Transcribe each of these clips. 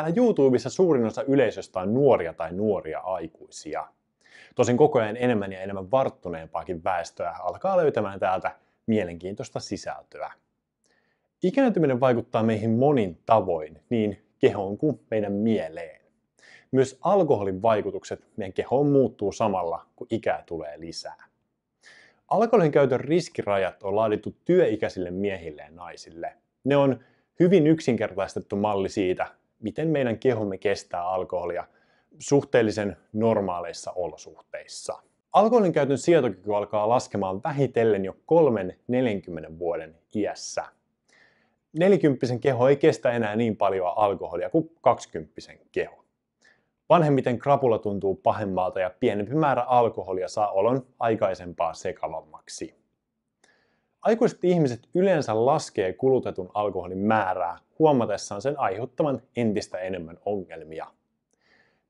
Täällä YouTubessa suurin osa yleisöstä on nuoria tai nuoria aikuisia. Tosin koko ajan enemmän ja enemmän varttuneempaakin väestöä alkaa löytämään täältä mielenkiintoista sisältöä. Ikääntyminen vaikuttaa meihin monin tavoin, niin kehoon kuin meidän mieleen. Myös alkoholin vaikutukset meidän kehoon muuttuu samalla, kun ikää tulee lisää. Alkoholin käytön riskirajat on laadittu työikäisille miehille ja naisille. Ne on hyvin yksinkertaistettu malli siitä, miten meidän kehomme kestää alkoholia suhteellisen normaaleissa olosuhteissa. Alkoholin käytön sietokyky alkaa laskemaan vähitellen jo 3-40 vuoden iässä. Nelikymppisen keho ei kestä enää niin paljon alkoholia kuin kaksikymppisen keho. Vanhemmiten krapula tuntuu pahemmalta ja pienempi määrä alkoholia saa olon aikaisempaa sekavammaksi. Aikuiset ihmiset yleensä laskee kulutetun alkoholin määrää huomatessaan sen aiheuttavan entistä enemmän ongelmia.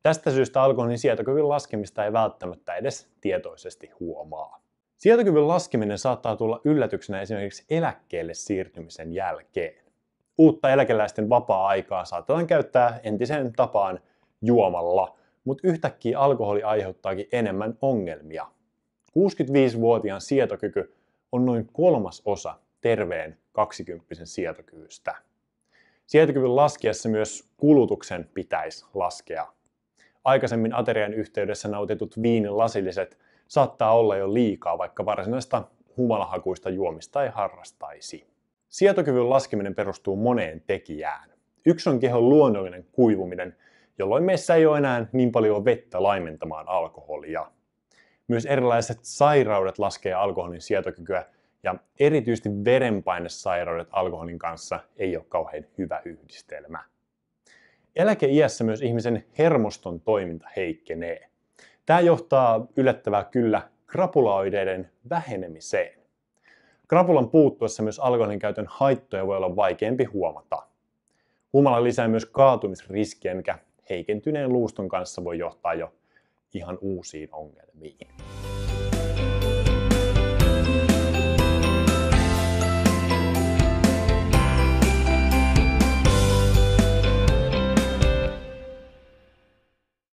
Tästä syystä alkoholin sietokyvyn laskemista ei välttämättä edes tietoisesti huomaa. Sietokyvyn laskeminen saattaa tulla yllätyksenä esimerkiksi eläkkeelle siirtymisen jälkeen. Uutta eläkeläisten vapaa-aikaa saatetaan käyttää entiseen tapaan juomalla, mutta yhtäkkiä alkoholi aiheuttaakin enemmän ongelmia. 65-vuotiaan sietokyky on noin kolmas osa terveen 20 sietokyvystä. Sietokyvyn laskiessa myös kulutuksen pitäisi laskea. Aikaisemmin aterian yhteydessä nautitut viinilasilliset saattaa olla jo liikaa, vaikka varsinaista humalahakuista juomista ei harrastaisi. Sietokyvyn laskeminen perustuu moneen tekijään. Yksi on kehon luonnollinen kuivuminen, jolloin meissä ei ole enää niin paljon vettä laimentamaan alkoholia. Myös erilaiset sairaudet laskee alkoholin sietokykyä ja erityisesti verenpainesairaudet alkoholin kanssa ei ole kauhean hyvä yhdistelmä. Eläkeiässä myös ihmisen hermoston toiminta heikkenee. Tämä johtaa yllättävää kyllä krapulaoideiden vähenemiseen. Krapulan puuttuessa myös alkoholin käytön haittoja voi olla vaikeampi huomata. Humala lisää myös kaatumisriskiä, mikä heikentyneen luuston kanssa voi johtaa jo ihan uusiin ongelmiin.